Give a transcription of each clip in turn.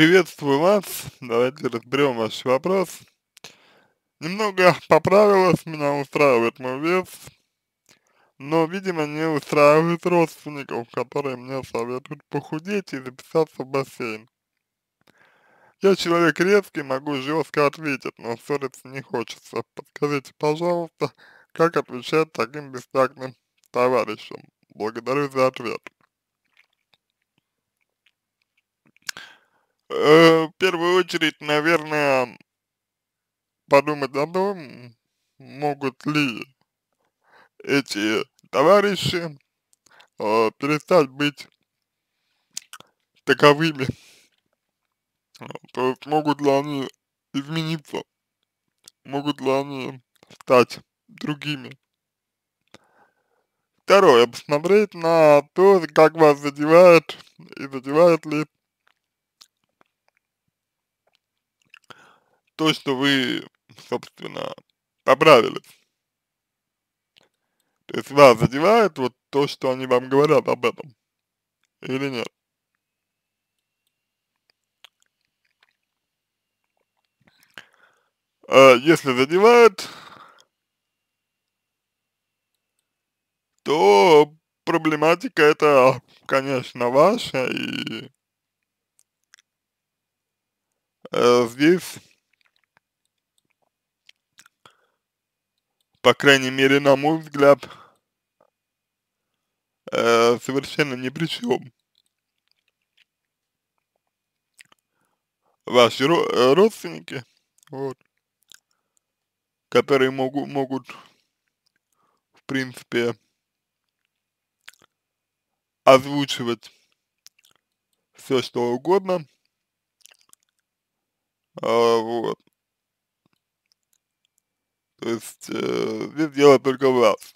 Приветствую вас. Давайте разберем ваш вопрос. Немного поправилась, меня устраивает мой вес, но, видимо, не устраивает родственников, которые мне советуют похудеть и записаться в бассейн. Я человек резкий, могу жестко ответить, но ссориться не хочется. Подскажите, пожалуйста, как отвечать таким бестактным товарищам? Благодарю за ответ. э, в первую очередь, наверное, подумать о том, могут ли эти товарищи э, перестать быть таковыми. То есть могут ли они измениться, могут ли они стать другими. Второе, посмотреть на то, как вас задевает и задевает ли то, что вы, собственно, поправились. То есть вас задевает вот то, что они вам говорят об этом, или нет? А если задевает, то проблематика это, конечно, ваша, и э, здесь по крайней мере, на мой взгляд, э, совершенно ни при чем. Ваши ро э, родственники, вот, которые могут, могут, в принципе, озвучивать все что угодно, э, вот, то есть э, здесь дело только в вас.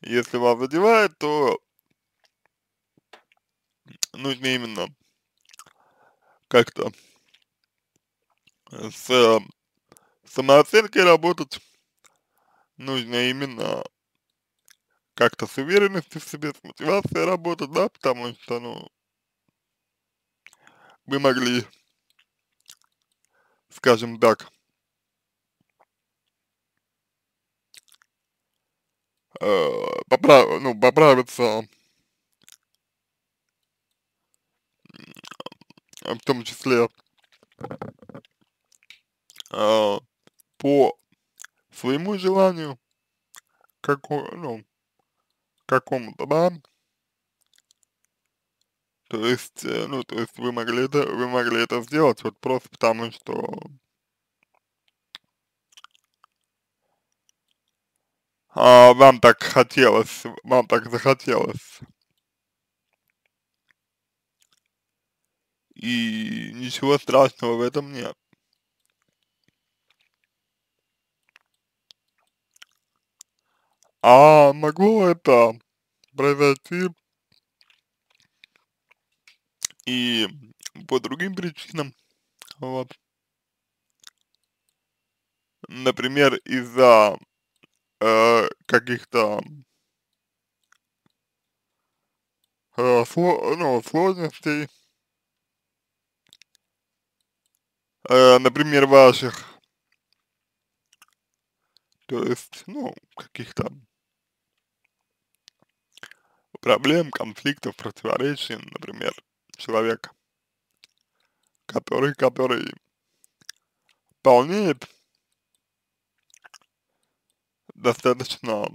Если вас задевает, то нужно именно как-то э, с э, самооценкой работать, нужно именно как-то с уверенностью в себе, с мотивацией работать, да, потому что, ну, вы могли, скажем так, Э, поправ, ну, поправиться в том числе э, по своему желанию, как, ну, какому-то, да, то есть, э, ну, то есть вы могли это, вы могли это сделать вот просто потому, что а, вам так хотелось, вам так захотелось. И ничего страшного в этом нет. А могло это произойти и по другим причинам, вот. Например, из-за э, каких-то э, сло, ну, сложностей, э, например, ваших, то есть, ну, каких-то проблем, конфликтов, противоречий, например, человека, который, который полнеет достаточно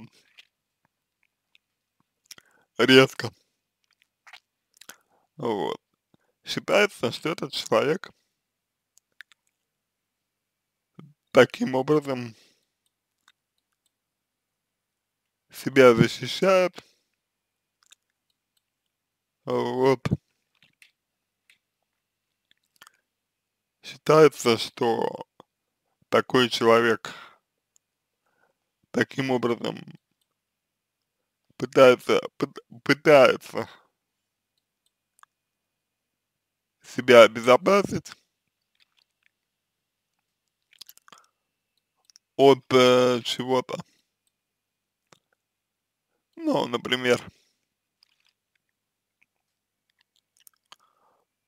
резко. Вот. Считается, что этот человек таким образом себя защищает. Вот. Считается, что такой человек таким образом пытается, пытается себя обезопасить от э, чего-то. Ну, например,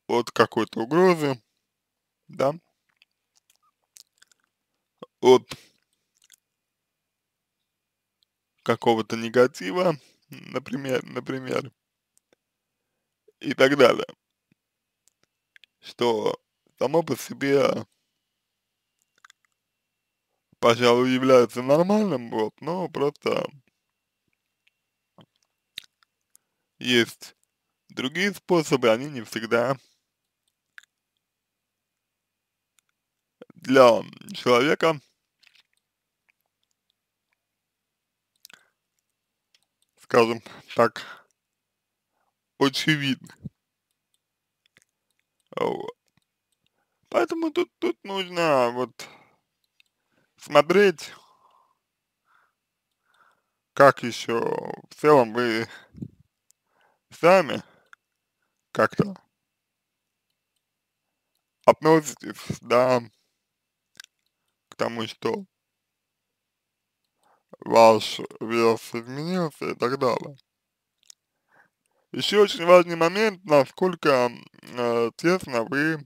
от какой-то угрозы, да, от какого-то негатива, например, например, и так далее. Что само по себе, пожалуй, является нормальным, вот, но просто есть другие способы, они не всегда для человека скажем так, очевидны. Вот. Поэтому тут, тут нужно вот смотреть, как еще в целом вы сами как-то относитесь, да, к тому, что ваш вес изменился и так далее. Еще очень важный момент, насколько э, тесно вы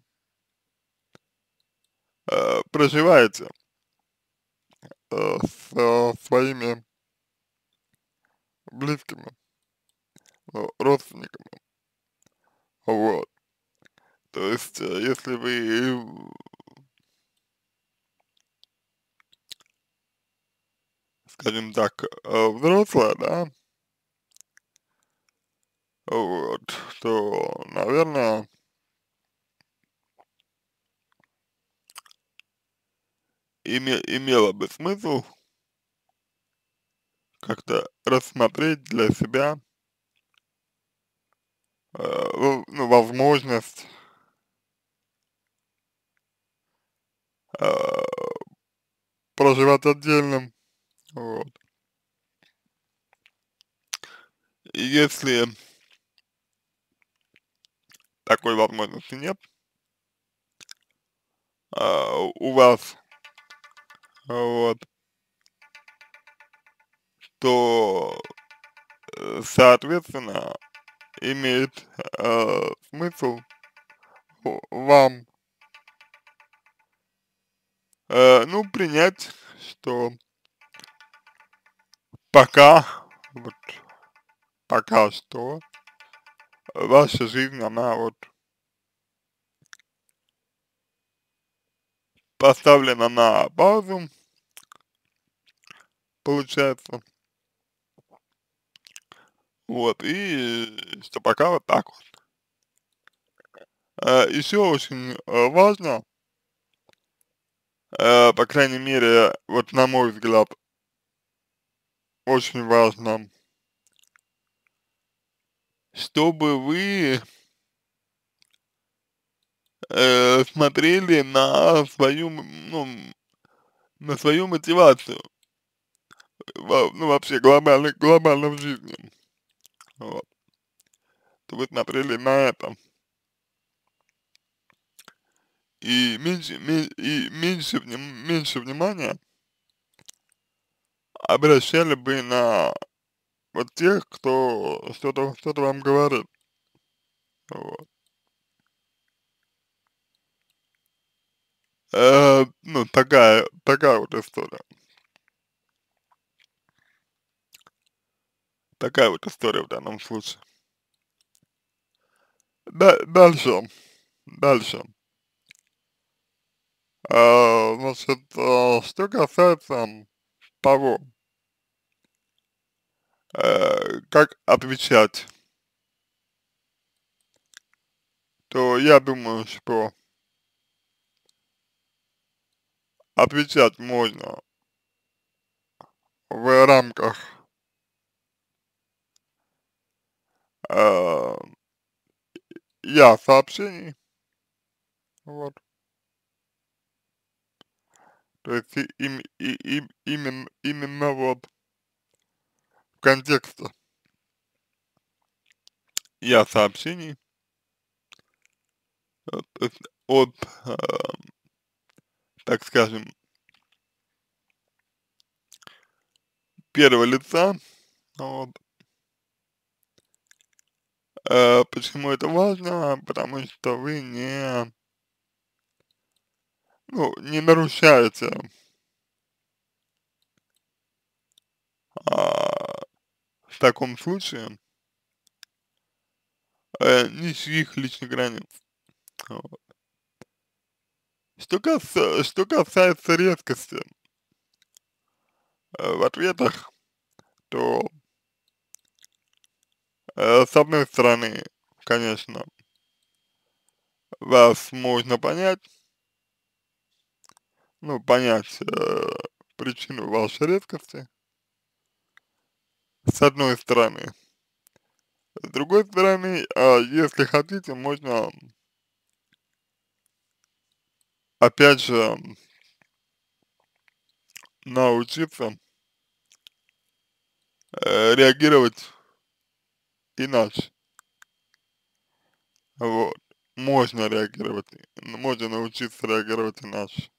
э, проживаете э, с э, своими близкими, ну, родственниками. Вот. То есть, э, если вы скажем так, э, взрослая, да, вот, то, наверное, име имело бы смысл как-то рассмотреть для себя э, ну, ну возможность э, проживать отдельным вот. И если такой возможности нет, а, у вас, вот, то, э, соответственно, имеет э, смысл вам, э, ну, принять, что пока, вот, пока что, ваша жизнь, она вот поставлена на базу, получается. Вот, и что пока вот так вот. А, э, еще очень э, важно, э, по крайней мере, вот на мой взгляд, очень важно, чтобы вы э, смотрели на свою, ну, на свою мотивацию, во, ну, вообще глобально, глобально в жизни, вот, чтобы вы смотрели на это. И меньше, и меньше, меньше внимания обращали бы на вот тех, кто что-то что, -то, вам говорит. Вот. Э, ну, такая, такая вот история. Такая вот история в данном случае. Да, дальше. Дальше. Э, значит, э, что касается того, Э, как отвечать, то я думаю, что отвечать можно в рамках э, я сообщений, вот. То есть и, и, и, и, именно, именно вот контекста я сообщений от, а, так скажем, первого лица, вот. А почему это важно? Потому что вы не, ну, не нарушаете а, таком случае э, своих личных границ. Вот. Что, кас, что касается резкости э, в ответах, то э, с одной стороны, конечно, вас можно понять, ну, понять э, причину вашей редкости с одной стороны. С другой стороны, а, если хотите, можно, опять же, научиться э, реагировать иначе. Вот. Можно реагировать, можно научиться реагировать иначе.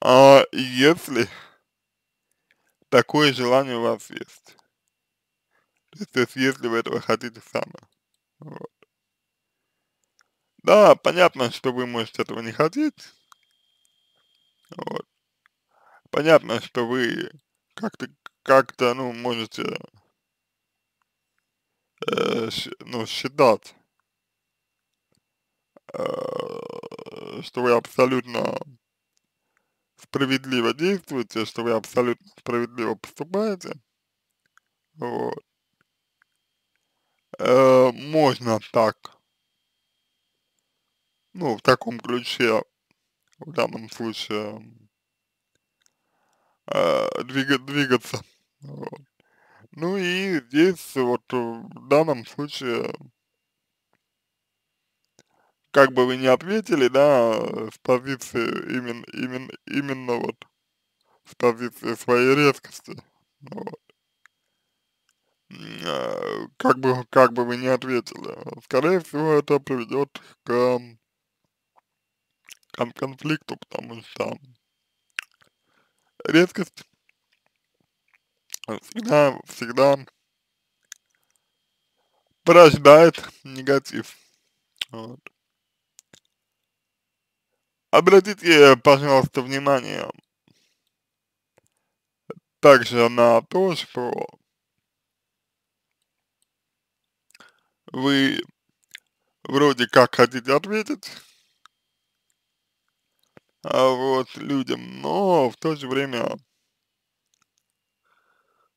А если такое желание у вас есть. То есть, если вы этого хотите сами. Вот. Да, понятно, что вы можете этого не хотеть. Вот. Понятно, что вы как-то, как-то, ну, можете, э, ну, считать, э, что вы абсолютно справедливо действуете, э, что вы абсолютно справедливо поступаете, вот, э, можно так, ну, в таком ключе, в данном случае, э, двига двигаться, вот. Ну и здесь вот э, в данном случае как бы вы ни ответили, да, с э, позиции именно, именно, именно вот с позиции своей резкости, ну вот. Э, как бы, как бы вы ни ответили, скорее всего, это приведет к, к конфликту, потому что резкость всегда, всегда порождает негатив. Вот. Обратите, пожалуйста, внимание также на то, что вы вроде как хотите ответить, а вот людям, но в то же время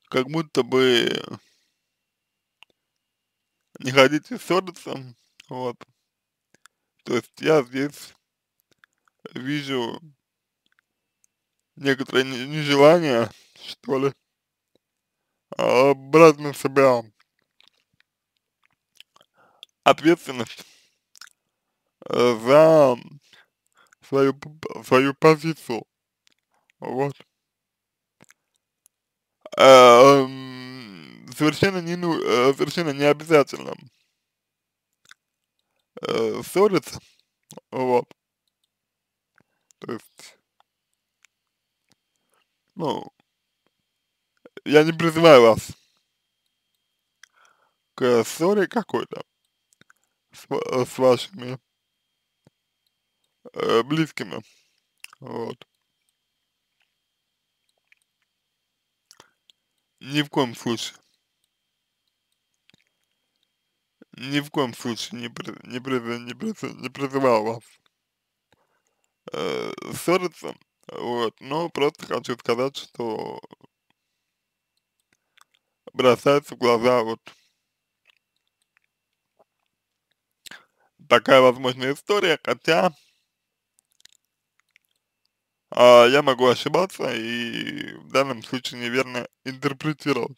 как будто бы не хотите ссориться, вот. То есть я здесь вижу некоторое нежелание, что ли, а брать на себя ответственность э, за свою, свою позицию. Вот. Э, эм, совершенно не, ну, э, совершенно не обязательно ссориться, вот, то есть, ну, я не призываю вас к ссоре какой-то с, э, с вашими э, близкими, вот. Ни в коем случае. Ни в коем случае не, при, не, не, не призывал вас э, ссориться. Вот. Но просто хочу сказать, что бросается в глаза вот такая возможная история, хотя а, я могу ошибаться и в данном случае неверно интерпретировать.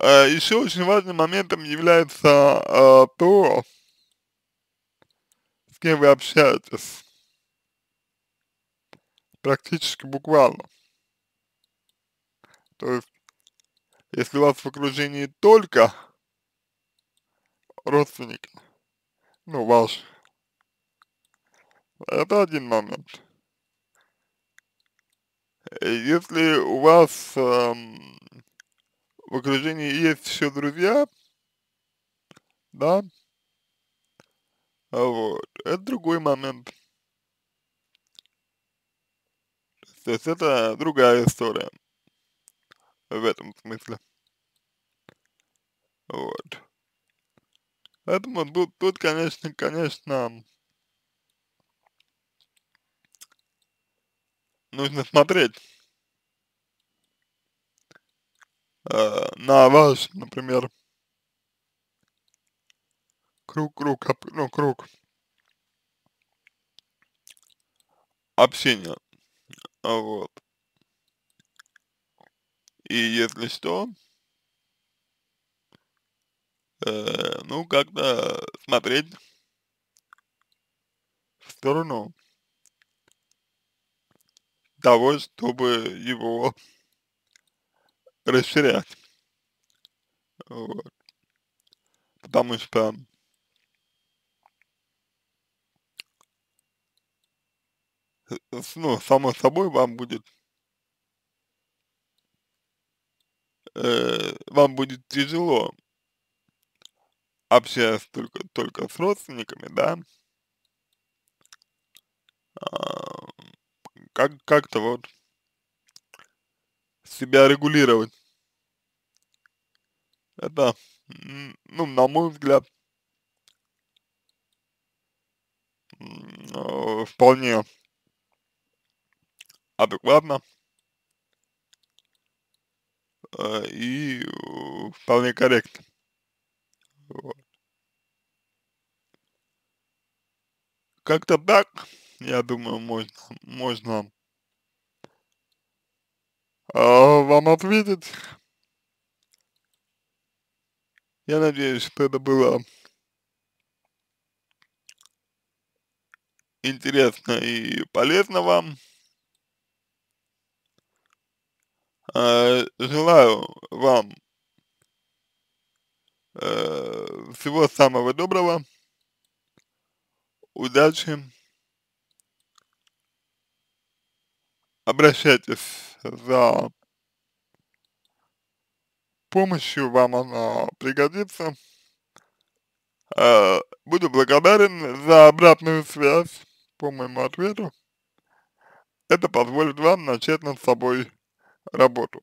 А, еще очень важным моментом является а, то, кем вы общаетесь. Практически буквально. То есть, если у вас в окружении только родственники, ну, ваш, это один момент. Э, если у вас эм, в окружении есть еще друзья, да, вот. Это другой момент. То есть это другая история в этом смысле. Вот. Поэтому тут, тут конечно, конечно, нужно смотреть э, на ваш, например, круг, круг, об, ну, круг общения. А вот. И если что, э, ну, как-то смотреть в сторону того, чтобы его расширять. Вот. Потому что ну, само собой вам будет э, вам будет тяжело общаясь только, только с родственниками, да, а, как, как-то вот себя регулировать. Это, ну, на мой взгляд, э, вполне адекватно. А, и э, вполне корректно. Вот. Как-то так, я думаю, можно, можно а вам ответить. Я надеюсь, что это было интересно и полезно вам. Э, желаю вам э, всего самого доброго, удачи, обращайтесь за помощью, вам она пригодится. Э, буду благодарен за обратную связь по моему ответу. Это позволит вам начать над собой работу.